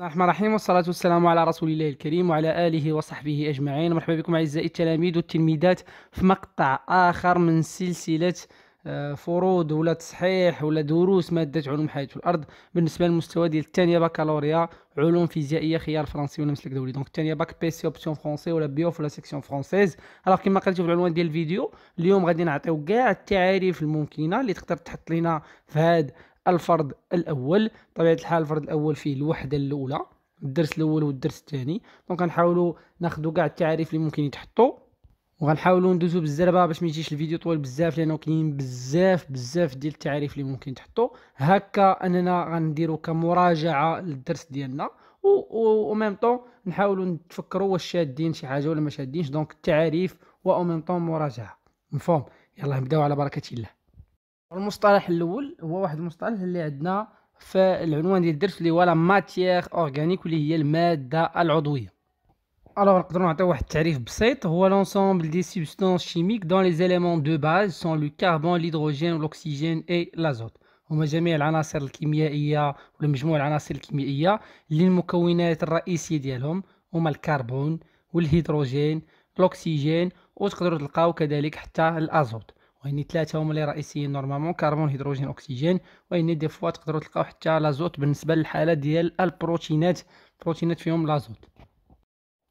بسم الله الرحمن الرحيم والصلاة والسلام على رسول الله الكريم وعلى آله وصحبه أجمعين مرحبا بكم أعزائي التلاميذ والتلميذات في مقطع آخر من سلسلة آه، فروض ولا تصحيح ولا دروس مادة علوم حياة الأرض بالنسبة للمستوى ديال الثانية بكالوريا علوم فيزيائية خيار فرنسي ولا مسلك دولي دونك الثانية باك بي سي اوبسيون فرونسي ولا بيوف ولا سيكسيون فرونسيز الوغ كما قلت في العنوان ديال الفيديو اليوم غادي نعطيو كاع التعاريف الممكنة اللي تقدر تحط لينا في هذا الفرض الأول طبيعة الحال الفرض الأول فيه الوحدة الأولى الدرس الأول والدرس الثاني دونك غنحاولوا ناخذوا كاع التعاريف اللي ممكن يتحطوا وغنحاولوا ندوزوا بالزربه باش ما يجيش الفيديو طويل بزاف لانه كاينين بزاف بزاف ديال التعاريف اللي ممكن تحطوا هكا اننا غنديروا كمراجعه للدرس ديالنا و ميم طون نحاولوا نتفكروا واش شادين شي حاجه ولا ما شادينش دونك التعاريف و ميم طون مراجعه مفهوم يلا نبداو على بركه الله المصطلح الاول هو واحد المصطلح اللي عندنا في العنوان ديال الدرس اللي هو لا ماتيير اورغانيك واللي هي الماده العضويه الوغ نقدروا نعطيو واحد التعريف بسيط هو لونسومبل دي سوبستانس شيميك دون لي زيليمون دو باز سون لو كاربون ليدروجين والاكسجين اي لازوت هما جميع العناصر الكيميائيه ولا مجموع العناصر الكيميائيه اللي المكونات الرئيسيه ديالهم هما الكربون والهيدروجين الاكسجين وتقدروا تلقاو كذلك حتى الازوت وهني ثلاثه هما اللي رئيسيين نورمالمون كربون هيدروجين اكسجين وهني دي فوا تقدروا تلقاو حتى لازوت بالنسبه للحاله ديال البروتينات البروتينات فيهم لازوت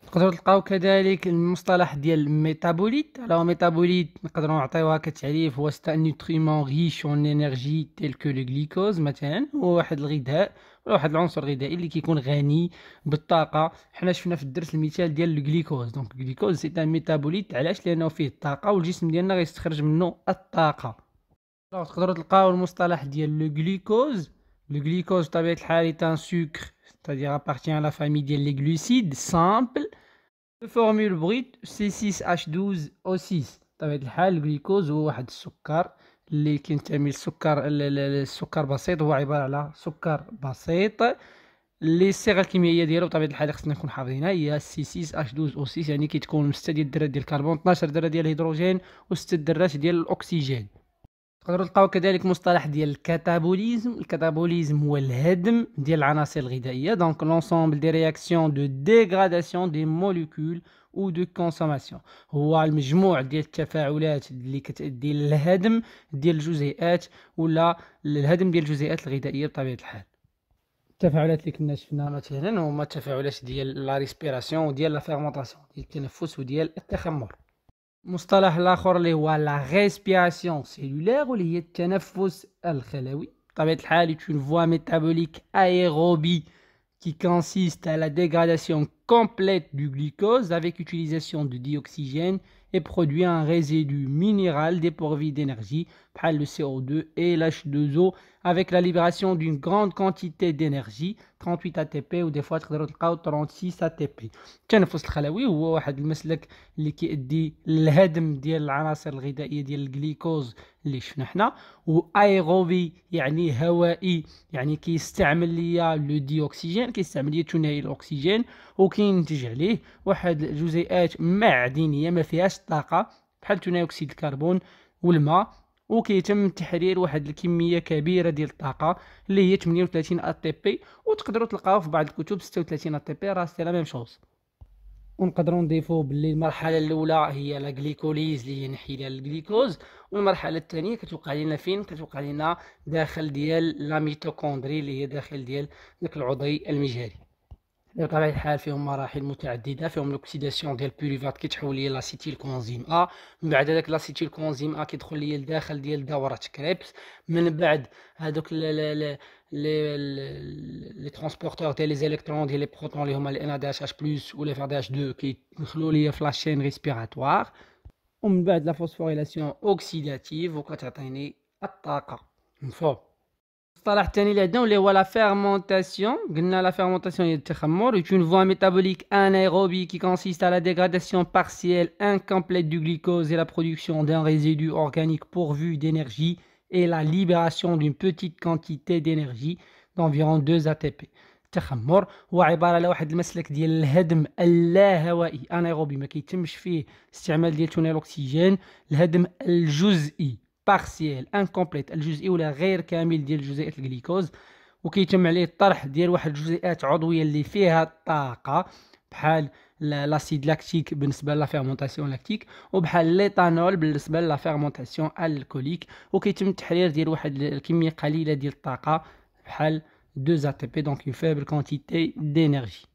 تقدروا تلقاو كذلك المصطلح ديال ميتابوليت على ميتابوليت نقدروا نعطيوها كتعريف هو ستا نوتريمون ريش اون انرجي تيل كو لو غليكوز مثلا هو واحد الغذاء ولا واحد العنصر الغذائي اللي كيكون غني بالطاقه حنا شفنا في الدرس المثال ديال الغليكوز دونك الغليكوز سي ان ميتابوليت علاش لانه فيه الطاقه والجسم ديالنا غيستخرج منه الطاقه تقدروا تلقاو المصطلح ديال لو غليكوز لو غليكوز بطبيعه الحال تان سكر c'est-à-dire appartient à la famille des glucides simples. De formule brute C6H12O6 طبيعة الحال الجليكوز هو واحد السكر اللي كينتمي للسكر السكر بسيط هو عبارة على سكر بسيط اللي الصيغه الكيميائيه ديالو بطبيعه الحال خصنا نكون حافظينها هي سي 6 اش دوز او 6 يعني كتكون 6 ديال الدرات ديال الكربون 12 دره ديال الهيدروجين و 6 درات ديال الاكسجين تقدروا تلقاو كذلك مصطلح ديال الكاتابوليزم الكاتابوليزم هو الهدم ديال العناصر الغذائيه دونك لونسومبل دي رياكسيون دو ديغراداسيون دي موليكول او دو كونسوماسيون هو المجموع ديال التفاعلات اللي كتادي للهدم ديال الجزيئات ولا الهدم ديال الجزيئات الغذائيه بطبيعه الحال التفاعلات اللي كنا شفنا مثلا هما التفاعلات ديال لا ريسبيراسيون وديال لا فيرمونطاسيون ديال التنفس وديال التخمر La respiration cellulaire هو une voie métabolique aérobie qui consiste à la dégradation complète du glucose avec utilisation de dioxygène et produit un résidu minéral dépourvu d'énergie بحال le CO2 اي l'H2O avec la libération d'une grande quantité d'énergie 38 ATP ودي فوا تقدروا تلقاو 36 ATP التنفس الخلوي هو واحد المسلك اللي كيؤدي للهدم ديال العناصر الغذائيه ديال الجليكوز اللي شفنا حنا وايروبي يعني هوائي يعني كيستعمل ليا لو ديوكسيجين كيستعمل ليا ثنائي الاكسجين وكينتج عليه واحد الجزيئات معدنيه ما فيهاش طاقه بحال ثنائي اكسيد الكربون والماء وكيتم تحرير واحد الكميه كبيره ديال الطاقه اللي هي 38 تي بي وتقدروا تلقاوها في بعض الكتب 36 تي بي راه سي لا ميم شوز ونقدروا نضيفوا باللي المرحله الاولى هي لا غليكوليز اللي هي ديال الجليكوز والمرحله الثانيه كتوقع لنا فين كتوقع لنا داخل ديال لا ميتوكوندري اللي هي داخل ديال داك العضي المجهري بطبيعه الحال فيهم مراحل متعدده فيهم لوكسيداسيون ديال بيريفات كيتحول ليا لاسيتيل كونزيم ا من بعد هذاك لاسيتيل كونزيم ا كيدخل ليا لداخل ديال دوره كريبس من بعد هذوك لي لي ترونسبورتور ديال لي زيليكترون ديال لي بروتون اللي هما ال ان اش اش بلس ولا اف دي اش 2 كيدخلوا ليا في لاشين ريسبيراتوار ومن بعد لا فوسفوريلاسيون اوكسيداتيف وكتعطيني الطاقه من فوق La fermentation اللي عندنا قلنا fermentation le est une voie métabolique anaérobie qui consiste à la dégradation partielle incomplète du glucose et la production d'un résidu organique pourvu d'énergie et la libération d'une petite quantité d'énergie d'environ 2 ATP التخمر هو عباره على واحد المسلك ديال الهدم اللاهوائي انيروبي ما كيتمش فيه استعمال ديال ثنائي le الهدم الجزئي بارسييل انكومبليت الجزئي ولا غير كامل ديال جزيئات الجليكوز وكيتم عليه الطرح ديال واحد الجزيئات عضويه اللي فيها الطاقه بحال لاسيد لاكتيك بالنسبه لا فيرمونطاسيون لاكتيك وبحال ليتانول بالنسبه لا فيرمونطاسيون الكوليك وكيتم التحرير ديال واحد الكميه قليله ديال الطاقه بحال 2 بي دونك اون فيبل كونتيتي دينيرجي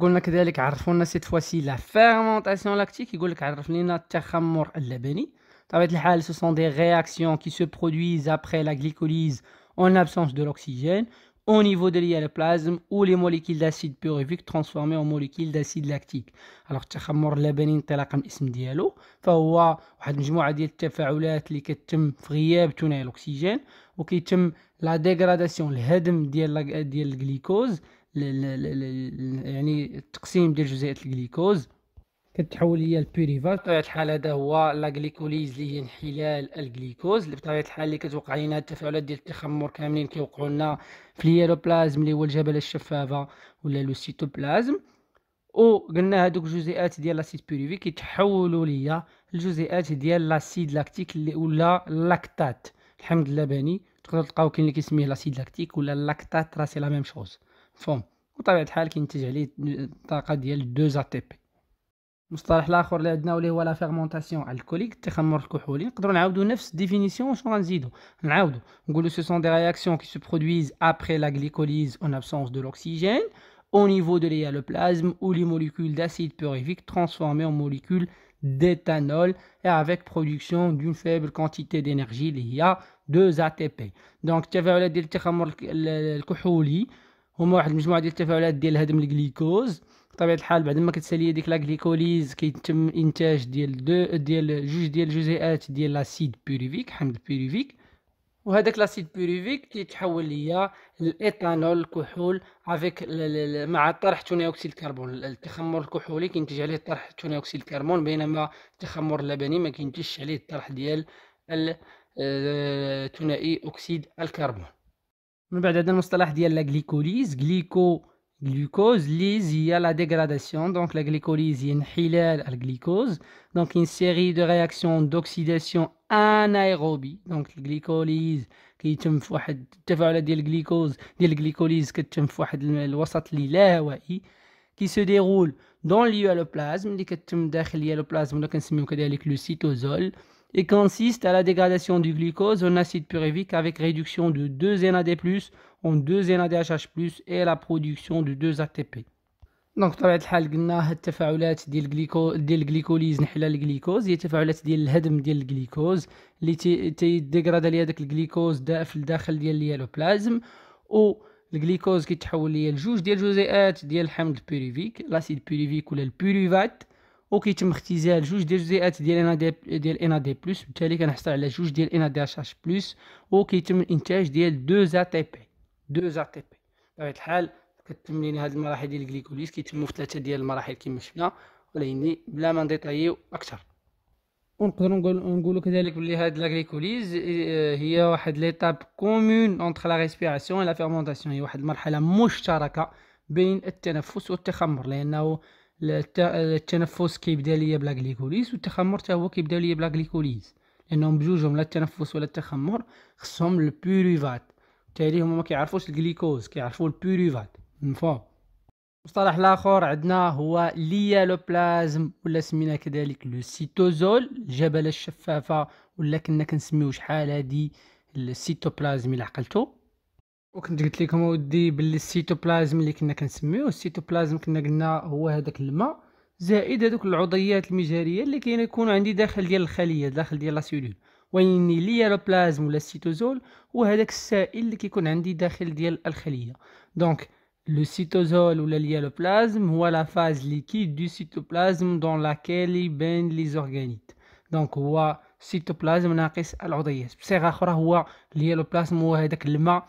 قلنا كذلك عرفونا لنا سيت فواسي لا فيرمونطاسيون لاكتيك يقول لك عرف لنا التخمر اللبني Ce sont des réactions qui se produisent après la glycolyse en l'absence de l'oxygène au niveau de l'hyaloplasme où les molécules d'acide pyruvique transformées en molécules d'acide lactique. Alors, le اللبني انطلاقا من الاسم ديالو فهو واحد qui ديال التفاعلات اللي كتم في غياب ثنائي الاكسجين la لا le الهدم de la glycose. يعني التقسيم de la glycose. كتحول ليا البيريفات بطبيعه الحال هذا هو لاغليكوليز اللي هي انحلال الجليكوز بطبيعه الحال اللي كتوقع لينا التفاعلات ديال التخمر كاملين كيوقعوا لنا في اليروبلازم اللي هو الجبله الشفافه ولا لوسيتوبلازم وقلنا هذوك الجزيئات ديال لاسيد بيريفي كيتحولوا ليا الجزيئات ديال لاسيد لاكتيك اللي ولا لاكتات لله باني تقدر تلقاو كاين اللي كيسميه لاسيد لاكتيك ولا لاكتات راه سي لا ميم شوز فهم وطبيعه الحال كينتج عليه الطاقه ديال دو زاتيبي مصطلح الاخر اللي عندنا واللي هو لا فيرمونطاسيون الكوليك التخمر الكحولي نقدروا نعاودوا نفس ديفينيسيون شنو غنزيدوا نعاودوا نقولوا سون دي رياكسيون كي au niveau de l'éaloplasme, où les molécules d'acide purifique transformées en molécules d'éthanol et avec production d'une faible quantité d'énergie, liée 2 ATP. Donc, بطبيعه الحال بعد ما كتسالي ديك لاغليكوليز كيتم انتاج ديال دو ديال جوج ديال الجزيئات ديال لاسيد بيريفيك حمض بيريفيك وهذاك لاسيد بيريفيك كيتحول ليا الايثانول الكحول افيك مع طرح ثاني اكسيد الكربون التخمر الكحولي كينتج عليه طرح ثاني اكسيد الكربون بينما التخمر اللبني ما كينتجش عليه الطرح ديال آه، ثنائي اكسيد الكربون من بعد هذا المصطلح ديال لا جليكوليز glucose, les il y a la dégradation, donc la glycolyse, il y a une hilal à la glucose, donc une série de réactions d'oxydation anaérobie, donc la glycolyse qui est une fois la glucose, de la glycolyse qui est une fois qui se déroule dans l'hyaloplasme, qui est une dans le donc on se dans le cytosol et consiste à la dégradation du glucose en acide pyruvique avec réduction de 2 NAD+, en 2 NADH+, et la production de 2 ATP. دونك بطبيعه الحال قلنا التفاعلات ديال الجليكو ديال الجليكوليز نحل الجليكوز هي تفاعلات ديال الهضم ديال الجليكوز اللي تيديغرادا ليا داك الجليكوز دا في الداخل ديال اليالوبلازم و الجليكوز كيتحول ليا لجوج ديال الجزيئات ديال الحمض البيريفيك لاسيد بيريفيك ولا البيريفات وكيتم اختزال جوج ديال الجزيئات ديال ان دي ديال ان دي بلس بالتالي كنحصل على جوج ديال ان دي اش اش بلس وكيتم الانتاج ديال 2 ا تي بي 2 ا تي بي بطبيعه الحال كتم لينا هاد المراحل ديال الجليكوليز كيتموا في ثلاثه ديال المراحل كما شفنا ولكن بلا ما نديطايو اكثر ونقدروا نقول نقولوا كذلك بلي هاد لاغليكوليز آه، هي واحد ليتاب كومون اونتر لا ريسبيراسيون لا فيرمونطاسيون هي واحد المرحله مشتركه بين التنفس والتخمر لانه التنفس كيبدا ليا بلا غليكوليز والتخمر حتى هو كيبدا ليا بلا غليكوليز لانهم بجوجهم لا التنفس ولا التخمر خصهم البيريفات بالتالي هما ما كيعرفوش الجليكوز كيعرفوا البيريفات مفهوم مصطلح الاخر عندنا هو ليالوبلازم ولا سمينا كذلك لو سيتوزول الجبله الشفافه ولا كنا كنسميو شحال هادي السيتوبلازم الى عقلتو وكنت قلت لكم اودي باللي السيتوبلازم اللي كنا كنسميوه السيتوبلازم كنا قلنا هو هذاك الماء زائد هذوك العضيات المجهريه اللي كاين يكونوا عندي داخل ديال الخليه داخل ديال لا وين ويني ليا البلازم ولا السيتوزول هو هذاك السائل اللي كيكون عندي داخل ديال الخليه دونك لو سيتوزول ولا اليالوبلازم هو لا فاز ليكيد دو سيتوبلازم دون لاكيل يبان لي زورغانيت دونك هو سيتوبلازم ناقص العضيات بصيغه اخرى هو اليالوبلازم هو هذاك الماء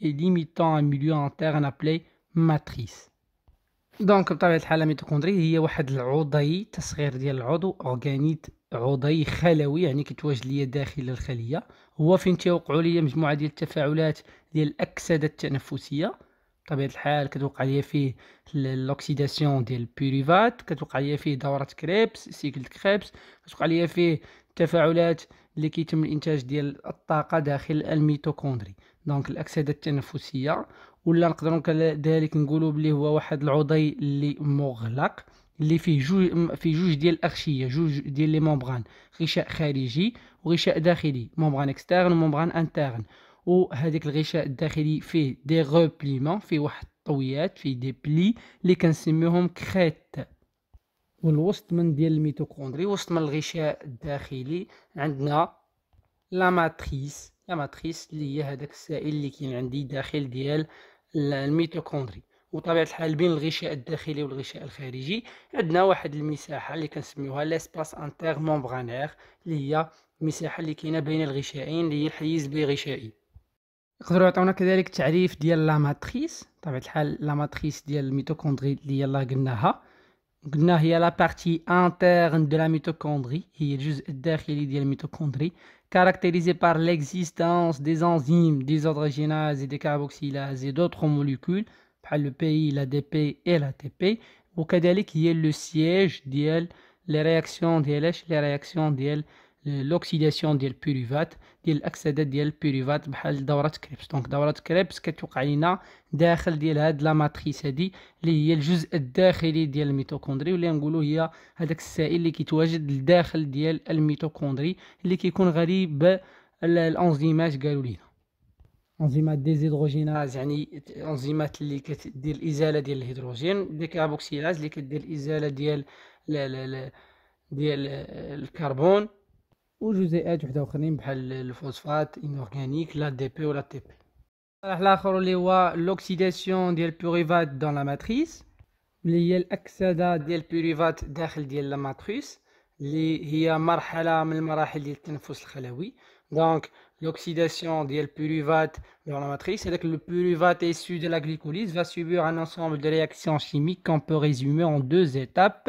et limitant un milieu interne appelé matrice دونك بطبيعه الحال الميتوكوندري هي واحد العضي تصغير ديال العضو اورغانيت عضي خلوي يعني كيتواجد ليا داخل الخليه هو فين تيوقعوا ليا مجموعه ديال التفاعلات ديال الاكسده التنفسيه بطبيعه الحال كتوقع ليا فيه لوكسيداسيون ديال البيريفات كتوقع ليا فيه دوره كريبس سيكل كريبس كتوقع ليا فيه تفاعلات اللي كيتم الانتاج ديال الطاقه داخل الميتوكوندري دونك الاكسده التنفسيه ولا نقدروا كذلك نقولوا بلي هو واحد العضي اللي مغلق اللي فيه جوج في جوج ديال الاغشيه جوج ديال لي مومبران غشاء خارجي وغشاء داخلي مومبران اكسترن ومومبران انترن وهذيك الغشاء الداخلي فيه دي غوبليمون فيه واحد الطويات فيه دي بلي اللي كنسميوهم كريت والوسط من ديال الميتوكوندري وسط من الغشاء الداخلي عندنا لا ماتريس لا ماتريس اللي هي هذاك السائل اللي كاين عندي داخل ديال الميتوكوندري وطبيعه الحال بين الغشاء الداخلي والغشاء الخارجي عندنا واحد المساحه اللي كنسميوها لاسباس انتر مومبرانير اللي هي المساحه اللي كاينه بين الغشائين اللي هي الحيز بغشائي يقدروا يعطيونا كذلك تعريف ديال لا ماتريس بطبيعه الحال لا ماتريس ديال الميتوكوندري اللي يلا قلناها قلنا هي لا بارتي انترن دو لا ميتوكوندري هي الجزء الداخلي ديال الميتوكوندري caractérisée par l'existence des enzymes, des hydrogénases, et des carboxylases et d'autres molécules, par le PI, l'ADP et l'ATP, qui est le siège ديال les réactions ديالاش les réactions ديال لوكسيداسيون ديال البيريفات ديال الاكسده ديال البيريفات بحال دوره كريبس دونك دوره كريبس كتوقع لينا داخل ديال هاد لا ماتريس هادي اللي هي الجزء الداخلي ديال الميتوكوندري واللي نقولوا هي هذاك السائل اللي كيتواجد لداخل ديال الميتوكوندري اللي كيكون غريب الانزيمات قالوا لينا انزيمات ديزيدروجيناز يعني انزيمات اللي كدير الازاله ديال الهيدروجين ديك كاربوكسيلاز اللي كدير الازاله ديال لا لا لا ديال الكربون وجزيئات وحده اخرين بحال الفوسفات انورغانيك لا دي بي ولا تي بي المصطلح الاخر اللي هو لوكسيداسيون ديال البوريفات دون لا ماتريس اللي هي الاكسده ديال البوريفات داخل ديال لا ماتريس اللي هي مرحله من المراحل ديال التنفس الخلوي Donc, l'oxydation des pyruvate dans la matrice, c'est que le pyruvate issu de la glycolyse va subir un ensemble de réactions chimiques qu'on peut résumer en deux étapes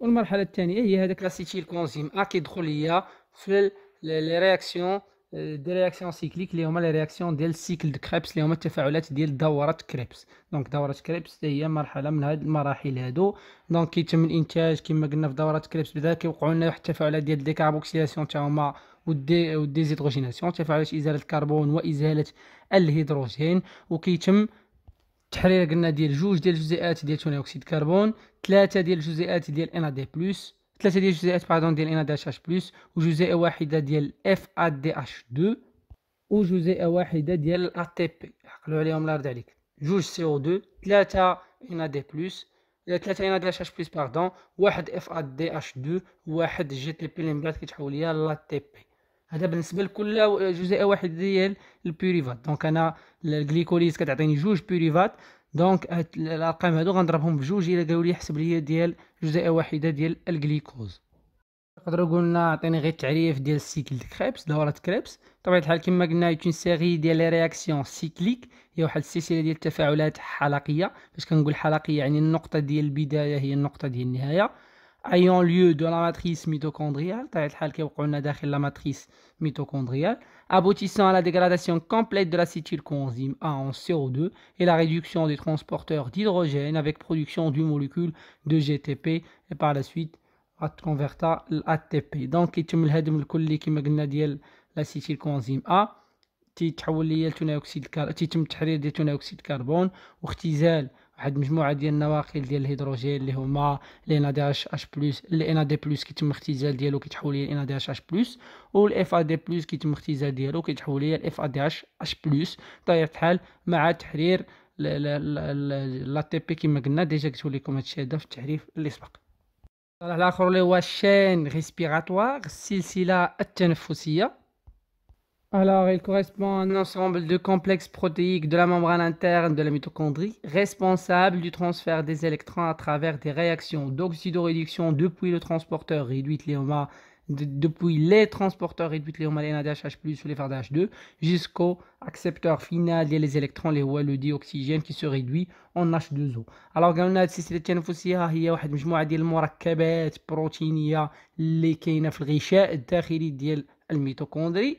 والمرحله الثانيه هي هذاك لاسيتيل كونزيم ا كيدخل ليا في لي رياكسيون دي رياكسيون سيكليك اللي هما لي رياكسيون ديال السيكل دو كريبس اللي هما التفاعلات ديال دوره كريبس دونك دوره كريبس هي مرحله من هاد المراحل هادو دونك كيتم الانتاج كما قلنا في دوره كريبس بدا كيوقعوا لنا واحد التفاعلات ديال ديكاربوكسيلاسيون تا هما والدي والديزيدروجيناسيون تفاعلات ازاله الكربون وازاله الهيدروجين وكيتم تحرير قلنا ديال جوج ديال الجزيئات ديال ثاني اكسيد الكربون ثلاثه ديال الجزيئات ديال ان إيه دي بلس ثلاثه ديال الجزيئات باردون ديال ان إيه دي اش اش بلس وجزيئه واحده ديال اف ا إيه دي اش 2 وجزيئه واحده ديال ا تي بي عقلوا عليهم الله يرضي عليك جوج سي او 2 ثلاثه ان دي بلس ثلاثه ان دي اش اش بلس باردون واحد اف ا دي اش 2 واحد جي تي بي اللي من بعد كيتحول ليا لا تي بي هذا بالنسبه لكل جزيئه واحده ديال البيريفات دونك انا الجليكوليز كتعطيني جوج بيريفات دونك هاد الارقام هادو غنضربهم بجوج الا قالوا لي حسب لي ديال جزيئه واحده ديال الجليكوز نقدروا قلنا عطيني غير التعريف ديال السيكل كريبس دورة كريبس طبيعة الحال كما قلنا اون سيري ديال لي رياكسيون سيكليك هي واحد السلسله ديال التفاعلات حلقيه باش كنقول حلقيه يعني النقطه ديال البدايه هي النقطه ديال النهايه ayant lieu dans la matrice mitochondriale, dans la matrice mitochondriale, aboutissant à la dégradation complète de la coenzyme A en CO2 et la réduction des transporteurs d'hydrogène avec production d'une molécule de GTP et par la suite à converta l'ATP. Donc, يتم الهدم الكلي كما قلنا ديال coenzyme A تيتحول ليا carbone et تيتم تحرير ديال ثنائي اكسيد de واختزال واحد المجموعه ديال النواقل ديال الهيدروجين اللي هما لينا دي اش اش بلس لينا دي بلس كيتم اختزال ديالو كيتحول لينا دي اش اش بلس والاف ا دي بلس كيتم اختزال ديالو كيتحول ليا الاف ا دي اش اش بلس بطبيعه الحال مع تحرير لا تي بي كما قلنا ديجا قلت لكم هادشي هذا في التعريف اللي سبق الصلاح الاخر اللي هو الشين ريسبيراتوار السلسله التنفسيه Alors, il correspond à un ensemble de complexes protéiques de la membrane interne de la mitochondrie responsable du transfert des électrons à travers des réactions d'oxydoréduction depuis le transporteur réduit depuis les transporteurs réduits les NADH plus ou les fadh 2 jusqu'au accepteur final des les électrons, les le dioxygène qui se réduit en H2O. Alors قالنا هاد السلسلة molécules de protéines de la mitochondrie.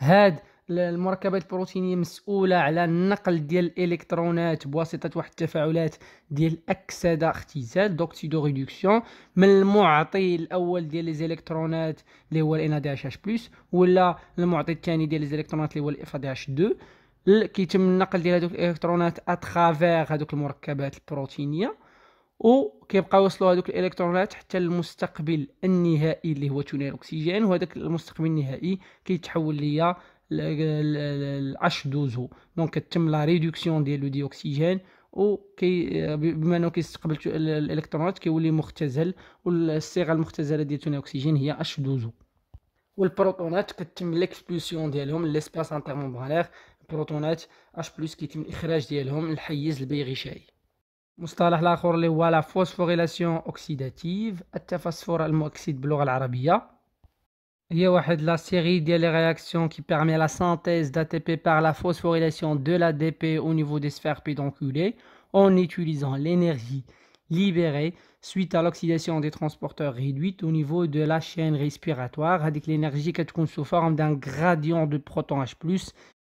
هاد المركبات البروتينيه مسؤوله على النقل ديال الالكترونات بواسطه واحد التفاعلات ديال الاكسده اختزال دوكسيدو ريدكسيون من المعطي الاول ديال الالكترونات اللي هو دي اش بلس ولا المعطي الثاني ديال الالكترونات اللي هو دي اش 2 كيتم النقل ديال هذوك الالكترونات اترافير هذوك المركبات البروتينيه كيبقاو يوصلوا هذوك الالكترونات حتى المستقبل النهائي اللي هو ثاني الاكسجين وهذاك المستقبل النهائي كيتحول ليا الاش دوزو دونك كتم لا ريدكسيون ديال لو ديوكسيجين وكي بما انه كيستقبل الالكترونات كيولي مختزل والصيغه المختزله ديال ثاني الاكسجين هي اش دوزو والبروتونات كتم ليكسبلسيون ديالهم لسباس انترمومبرانير البروتونات اش بلس كيتم الاخراج ديالهم للحيز البيغشائي La الاخر اللي هو لا فوسفوريلاسيون اوكسيداتيف التفسفر المؤكسد باللغه d'ATP par la phosphorylation de l'ADP au niveau des sphères pédonculées en utilisant l'énergie libérée suite à l'oxydation des transporteurs réduites au niveau de la chaîne respiratoire avec l'énergie est sous forme d'un gradient de proton H+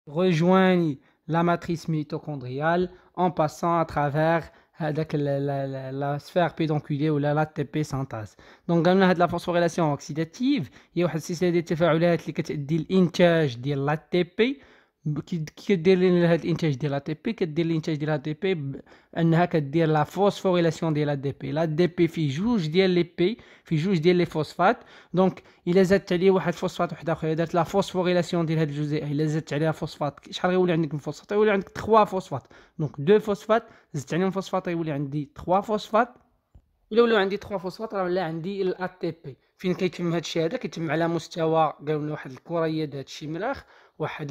rejoint la matrice mitochondriale en passant à travers la sphère pédoncile ou l'ATP synthase. Donc, quand on a la phosphorylation relation oxydative, il y a un système de détection qui est à détection de l'ATP. كي كدير هاد الانتاج ديال لا تي بي كدير الانتاج ديال لا تي بي انها كدير لا فوسفوريلاسيون ديال لا دي بي لا دي بي في جوج ديال لي بي في جوج ديال لي فوسفات دونك الا زادت عليه واحد فوسفات وحده اخرى دارت لا فوسفوريلاسيون ديال هاد الجزيئه الا زادت عليها فوسفات شحال غيولي عندك من فوسفات غيولي عندك 3 فوسفات دونك 2 فوسفات زدت عليهم فوسفات غيولي عندي 3 فوسفات الا ولاو عندي 3 فوسفات راه ولا عندي الا تي بي فين كيتم هادشي هذا كيتم على مستوى قالوا واحد الكريات هادشي ملاخ واحد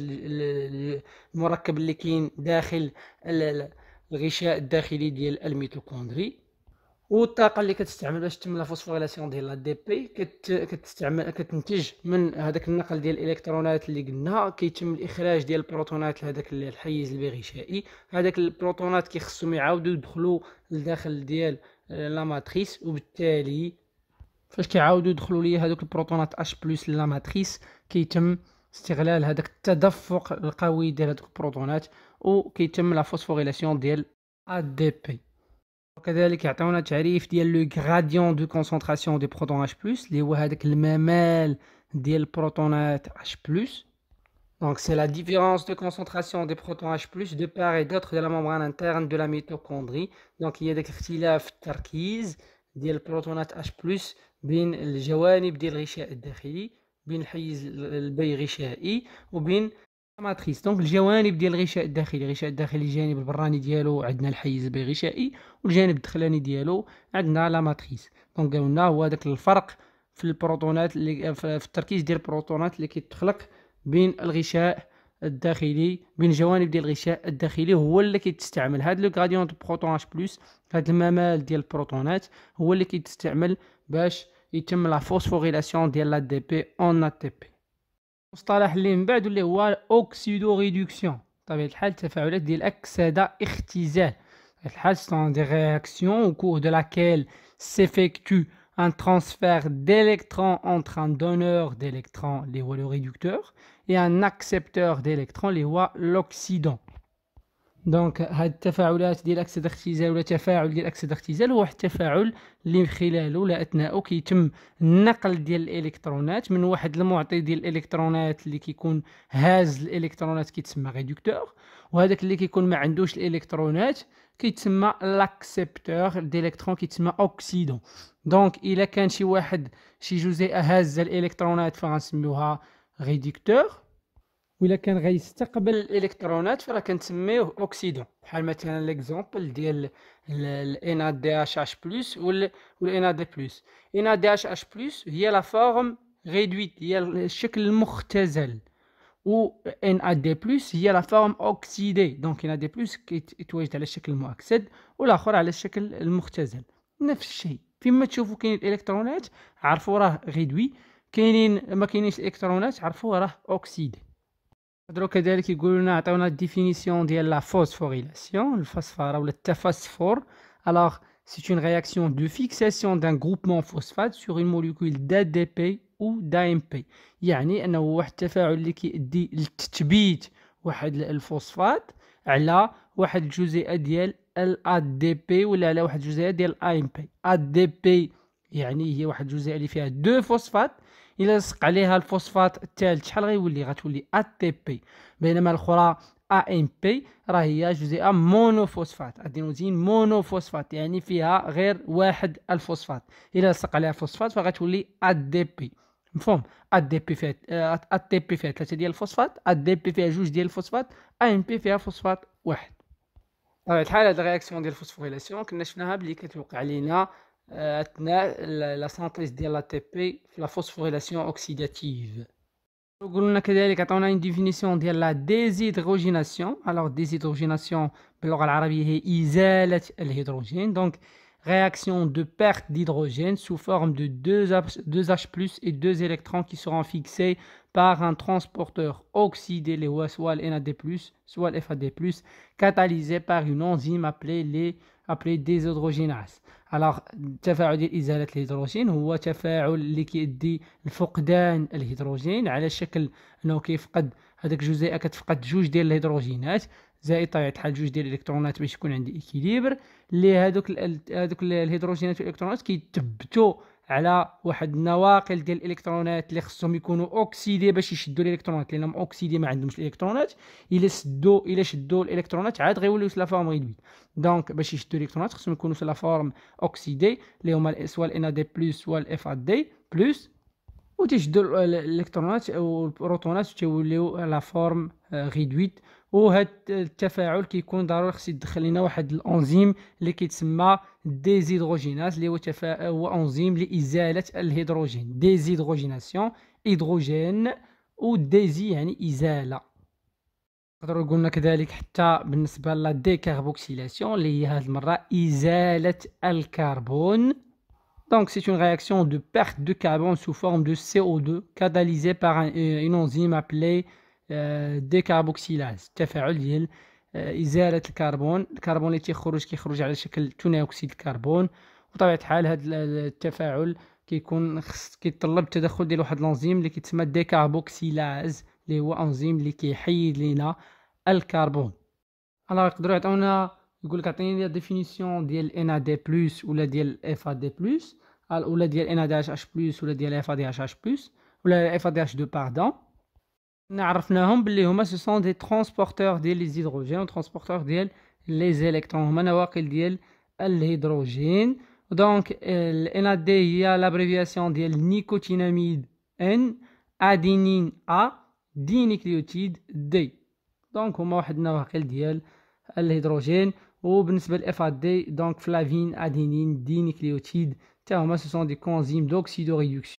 المركب اللي كاين داخل الغشاء الداخلي ديال الميتوكوندري والطاقه اللي كتستعمل باش تتم لا ديال لا دي بي كت كتستعمل كتنتج من هذاك النقل ديال الالكترونات اللي قلنا كيتم الاخراج ديال البروتونات لهذاك الحيز الغشائي هذاك البروتونات كيخصهم يعاودوا يدخلوا لداخل ديال لا ماتريس وبالتالي فاش كيعاودوا يدخلوا ليا هذوك البروتونات اش بلس لا ماتريس كيتم استغلال هذاك التدفق القوي ديال هذوك البروتونات وكيتم لا فوسفوريلاسيون ديال ا دي بي وكذلك يعطيونا تعريف ديال لو غراديون دو كونسونطراسيون دي بروتون اش بلس اللي هو هذاك الممال ديال البروتونات اش بلس Donc c'est la différence de concentration des protons H+, de part et d'autre de la membrane interne de la mitochondrie. Donc il y a des اختلاف التركيز ديال البروتونات H+, بين الجوانب ديال الغشاء الداخلي بين الحيز البي غشائي وبين ماتريس دونك الجوانب ديال الغشاء الداخلي الغشاء الداخلي الجانب البراني ديالو عندنا الحيز البي غشائي والجانب الدخلاني ديالو عندنا لا ماتريس دونك قلنا هو داك الفرق في البروتونات اللي آه، في التركيز ديال البروتونات اللي كيتخلق بين الغشاء الداخلي بين الجوانب ديال الغشاء الداخلي هو اللي كيتستعمل هاد لو غراديون بروتون اش بلس هاد الممال ديال البروتونات هو اللي كيتستعمل باش Il y a la phosphorylation de l'ADP en ATP. On parle d'une voie de réduction. D'ailleurs, cette voie est favorable à l'accès d'un hétéros. Cette voie est une réaction au cours de laquelle s'effectue un transfert d'électrons entre un donneur d'électrons, les voies réducteur, et un accepteur d'électrons, les voies l'oxydant. دونك هاد التفاعلات ديال اكسيد اختزال ولا تفاعل ديال اكسيد اختزال هو واحد التفاعل اللي من خلاله ولا اثناء كيتم النقل ديال الالكترونات من واحد المعطي ديال الالكترونات اللي كيكون هاز الالكترونات كيتسمى ريدكتور وهذاك اللي كيكون ما عندوش الالكترونات كيتسمى لاكسبتور ديليكترون كيتسمى اوكسيدون دونك الا كان شي واحد شي جزيئه هازه الالكترونات فغنسميوها ريدكتور ولا كان غيستقبل الالكترونات فراه كنسميوه اوكسيدون بحال مثلا ليكزومبل ديال الان دي اش اش بلس والان دي بلس ان دي اش اش بلس هي لا فورم ريدويت هي الشكل المختزل و ان دي بلس هي لا فورم اوكسيدي دونك ان دي بلس كيتواجد على الشكل المؤكسد والاخر على الشكل المختزل نفس الشيء فيما تشوفوا كاين الالكترونات عرفوا راه غيدوي كاينين ما كاينينش الالكترونات عرفوا راه اوكسيدي هضروا كذلك يقولوا لنا عطيونا ديفينيسيون ديال لا فوسفوريلاسيون الفوسفار ولا التفسفر الوغ سي اون دو فيكساسيون دان غروبمون فوسفات fixation اون موليكول phosphate دي بي او د ام بي يعني انه واحد التفاعل اللي كيؤدي لتثبيت واحد الفوسفات على واحد الجزيئه ديال ال دي بي ولا على واحد الجزيئه ديال الاي ام بي دي بي يعني هي واحد الجزيئه اللي فيها دو فوسفات الا لصق عليها الفوسفات الثالث شحال غيولي غتولي اتي بي بينما الاخرى ام بي راه هي جزيئه مونوفوسفات ادينوزين مونوفوسفات يعني فيها غير واحد الفوسفات الا لصق عليها فوسفات فغتولي ادي بي مفهوم ادي بي فيها ادي آه، بي فيها ثلاثه ديال الفوسفات ادي بي فيها جوج ديال الفوسفات ام بي فيها فوسفات واحد طبعا الحال هاد الرياكسيون ديال الفوسفوريلاسيون كنا شفناها بلي كتوقع لينا اثناء euh, لا synthèse ديال لا تي بي في لا فوسفوريلاسيون اوكسيداتيف وقلنا كذلك déshydrogénation. اون ديفينيسيون ديال لا ديزيدروجيناسيون الوغ ديزيدروجيناسيون باللغه العربيه هي réaction de perte d'hydrogène sous forme de 2H, et 2 électrons qui seront fixés par un transporteur oxydé, les soit l'NAD+, soit le FAD+, catalysé par une enzyme appelée les ابلي ديزودروجيناز الوغ تفاعل ديال ازاله الهيدروجين هو تفاعل اللي كيدي لفقدان الهيدروجين على شكل انه كيفقد هذاك الجزيئه كتفقد جوج ديال الهيدروجينات زائد طبيعه الحال جوج ديال الالكترونات باش يكون عندي اكيليبر اللي هذوك هذوك الهيدروجينات والالكترونات كيتثبتوا على واحد النواقل ديال الالكترونات اللي خصهم يكونوا اوكسيدي باش يشدوا الالكترونات لانهم اوكسيدي ما عندهمش الالكترونات الا سدوا الا شدوا الالكترونات عاد غيوليو لا فورم ريدوي دونك باش يشدوا الالكترونات خصهم يكونوا لا فورم اوكسيدي اللي هما سوا الان دي بلس سوا الاف دي بلس وتيشدوا الالكترونات والبروتونات تيوليو لا فورم آه، ريدويت وهذا التفاعل كيكون ضروري خص يدخل لنا واحد الانزيم اللي كيتسمى ديزيدروجيناز اللي هو تفا... هو انزيم لازاله الهيدروجين ديزيدروجيناسيون هيدروجين ديزي يعني ازاله نقدروا قلنا كذلك حتى بالنسبه لا ديكاربوكسيلاسيون اللي هي هذه المره ازاله الكربون Donc c'est une réaction de perte de carbone sous forme de CO2 catalysée par un, une enzyme appelée ديكاربوكسيلاز آه، تفاعل ديال آه، ازاله الكربون الكربون اللي تيخرج كيخرج على شكل ثاني اكسيد الكربون وطبيعه الحال هذا التفاعل كيكون خص كيتطلب التدخل ديال واحد الانزيم اللي كيتسمى ديكاربوكسيلاز اللي هو انزيم اللي كيحيد لينا الكربون الوغ يقدروا يعطيونا يقول لك عطيني ديفينيسيون ديال ان إيه دي بلس ولا ديال اف إيه دي بلس ولا ديال ان ا إيه دي اش اش بلس ولا ديال اف دي اش اش بلس ولا اف دي اش دو باردون On ce sont des transporteurs d'hydrogène, transporteurs des les électrons. On va avoir L'hydrogène. Donc, l'NAD a y l'abréviation de nicotinamide N, adénine A, dinucleotide D. Donc, on va avoir L'hydrogène ou, FAD, donc flavine, adenine, dinucleotide. ce sont des enzymes d'oxydoréduction.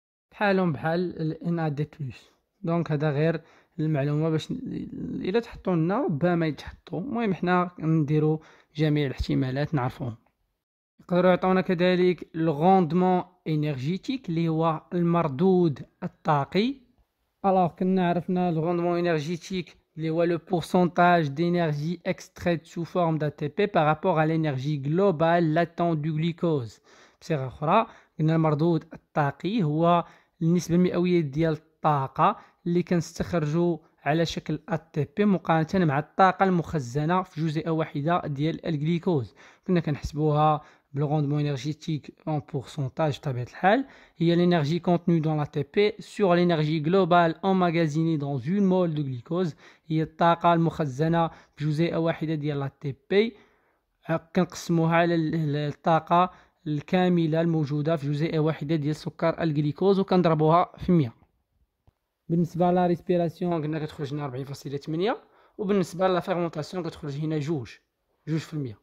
دونك هذا غير المعلومه باش الا تحطوا لنا ربما يتحطوا المهم حنا نديرو جميع الاحتمالات نعرفوهم يقدروا يعطونا كذلك الغوندمون انرجيتيك اللي هو المردود الطاقي الوغ كنا عرفنا الغوندمون انرجيتيك اللي هو لو pourcentage d'énergie extraite sous forme d'ATP par rapport à l'énergie globale latente du glucose بصيغه اخرى قلنا المردود الطاقي هو النسبه المئويه ديال الطاقه اللي كنستخرجو على شكل ATP مقارنه مع الطاقه المخزنه في جزيئه واحده ديال الجليكوز كنا كنحسبوها بالروندمون انرجيتيك اون بورسونتاج بطبيعه الحال هي l'énergie دون dans سور sur جلوبال اون مغازيني دون اون مول دو جليكوز هي الطاقه المخزنه في جزيئه واحده ديال ATP كنقسموها على الطاقه الكامله الموجوده في جزيئه واحده ديال سكر الجليكوز وكنضربوها في 100 بالنسبه لا ريسبيراسيون قلنا كتخرج فاصلة 40.8 وبالنسبه لا فيرمونطاسيون كتخرج هنا جوج جوج في المية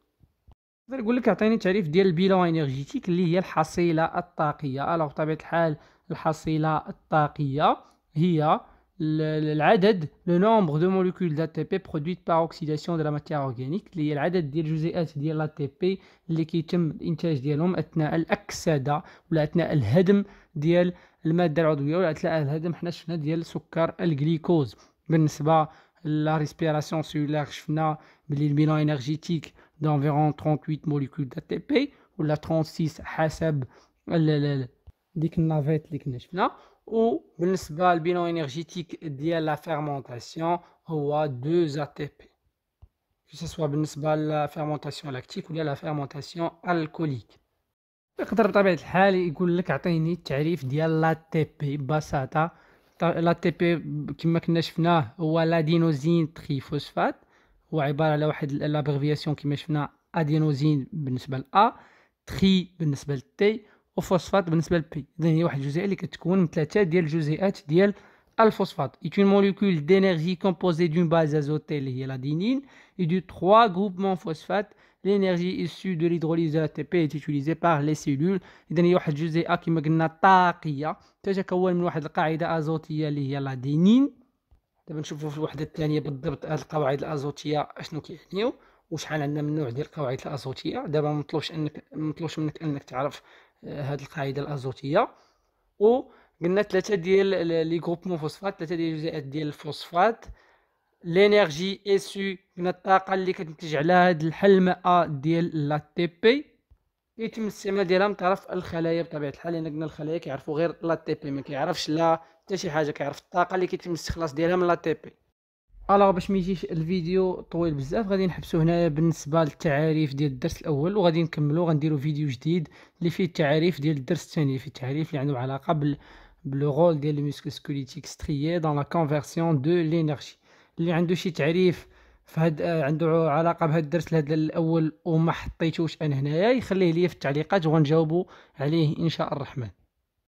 نقدر نقول لك عطيني تعريف ديال البيلون انرجيتيك اللي هي الحصيله الطاقيه الوغ بطبيعه الحال الحصيله الطاقيه هي العدد لو نومبر دو موليكول د تي بي برودويت بار اوكسيداسيون دو لا ماتيير اورغانيك اللي هي العدد ديال الجزيئات ديال لا تي بي اللي كيتم الانتاج ديالهم اثناء الاكسده ولا اثناء الهدم ديال الماده العضويه والعتله هذا حنا شفنا ديال سكر الجليكوز بالنسبه لا ريسبيراسيون سيلولار شفنا بلي البيلون انرجيتيك دونفيرون 38 موليكول دات تي بي ولا 36 حسب ديك النافيت اللي كنا شفنا وبالنسبه للبيلون انرجيتيك ديال لا فيرمونطاسيون هو 2 اتي بي que ce soit بالنسبه للفيرمونطاسيون لاكتيك ولا لا فيرمونطاسيون الكوليك يقدر بطبيعه الحال يقول لك عطيني التعريف ديال لا تي بي ببساطه لا تي بي كما كنا شفناه هو لادينوزين فوسفات هو عباره على واحد لابغفياسيون كما شفنا ادينوزين بالنسبه لأ تخي بالنسبه لتي وفوسفات بالنسبه لبي اذا هي واحد الجزيئه اللي كتكون من ثلاثه ديال الجزيئات ديال الفوسفات est اون موليكول دينيرجي كومبوزي دون باز ازوتي اللي هي لادينين اي دو تخوا غوبمون فوسفات l'énergie issue de l'hydrolyse de l'ATP est utilisée par les cellules إذا هي واحد الجزيئة كما قلنا طاقيه تتكون من واحد القاعدة أزوتية اللي هي لادينين دابا نشوفوا في الوحدة الثانية بالضبط هاد القواعد الأزوتية أشنو كيعنيو وشحال عندنا من نوع ديال القواعد الأزوتية دابا مطلوبش أنك مطلوبش منك أنك تعرف هاد القاعدة الأزوتية و قلنا ثلاثة ديال لي جروبمون فوسفات ثلاثة ديال الجزيئات ديال الفوسفات لينيرجي اسو من الطاقه اللي كتنتج على هاد الحلمه ديال لا تي بي يتم الاستعمال ديالها من طرف الخلايا بطبيعه الحال لان قلنا الخلايا كيعرفوا غير لا تي بي ما كيعرفش لا حتى شي حاجه كيعرف الطاقه اللي كيتم الاستخلاص ديالها من لا تي بي الوغ باش يجيش الفيديو طويل بزاف غادي نحبسو هنايا بالنسبه للتعاريف ديال الدرس الاول وغادي نكملو غنديرو فيديو جديد اللي فيه التعاريف ديال الدرس الثاني في التعاريف اللي عنده علاقه بال رول ديال الميسكو سكوليتيك ستريي دون لا كونفيرسيون دو لينيرجي اللي عنده شي تعريف فهاد آه، عنده علاقه بهذا الدرس لهذا الاول وما حطيتوش انا هنايا يخليه ليا في التعليقات وغنجاوبوا عليه ان شاء الرحمن